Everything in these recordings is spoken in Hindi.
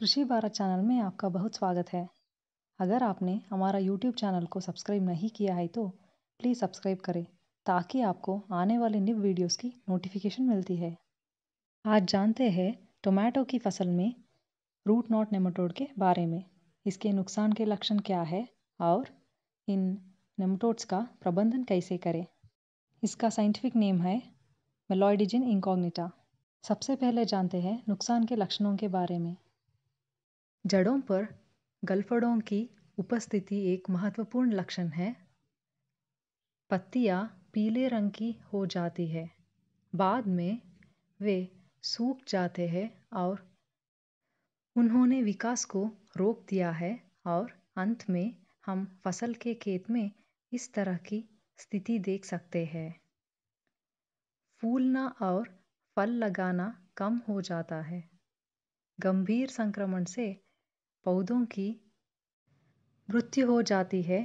कृषि भारत चैनल में आपका बहुत स्वागत है अगर आपने हमारा यूट्यूब चैनल को सब्सक्राइब नहीं किया है तो प्लीज़ सब्सक्राइब करें ताकि आपको आने वाले न्यू वीडियोस की नोटिफिकेशन मिलती है आज जानते हैं टोमेटो की फसल में रूट नॉट नेमोटोड के बारे में इसके नुकसान के लक्षण क्या है और इन नेमोटोड्स का प्रबंधन कैसे करें इसका साइंटिफिक नेम है मेलॉयडिजिन इंकॉग्निटा सबसे पहले जानते हैं नुकसान के लक्षणों के बारे में जड़ों पर गलफड़ों की उपस्थिति एक महत्वपूर्ण लक्षण है पत्तियां पीले रंग की हो जाती है बाद में वे सूख जाते हैं और उन्होंने विकास को रोक दिया है और अंत में हम फसल के खेत में इस तरह की स्थिति देख सकते हैं फूलना और फल लगाना कम हो जाता है गंभीर संक्रमण से पौधों की मृत्यु हो जाती है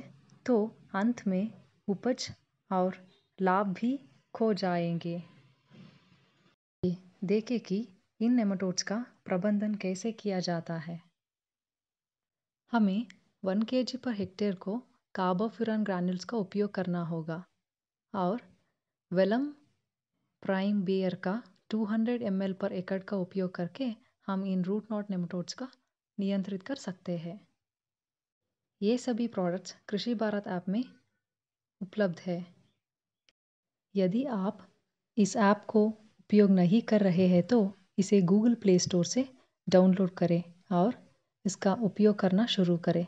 तो अंत में उपज और लाभ भी खो जाएंगे देखें कि इन नेमाटोड्स का प्रबंधन कैसे किया जाता है हमें वन के जी पर हेक्टेयर को कार्बोफ्यूरान ग्रैनुल्स का उपयोग करना होगा और वेलम प्राइम बेयर का 200 एम पर एकड़ का उपयोग करके हम इन रूट नॉट नेमाटोड्स का नियंत्रित कर सकते हैं ये सभी प्रोडक्ट्स कृषि भारत ऐप में उपलब्ध है यदि आप इस ऐप को उपयोग नहीं कर रहे हैं तो इसे गूगल प्ले स्टोर से डाउनलोड करें और इसका उपयोग करना शुरू करें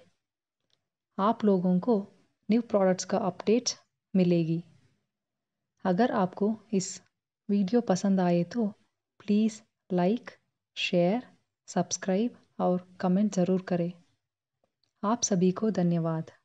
आप लोगों को न्यू प्रोडक्ट्स का अपडेट्स मिलेगी अगर आपको इस वीडियो पसंद आए तो प्लीज़ लाइक शेयर सब्सक्राइब और कमेंट ज़रूर करें आप सभी को धन्यवाद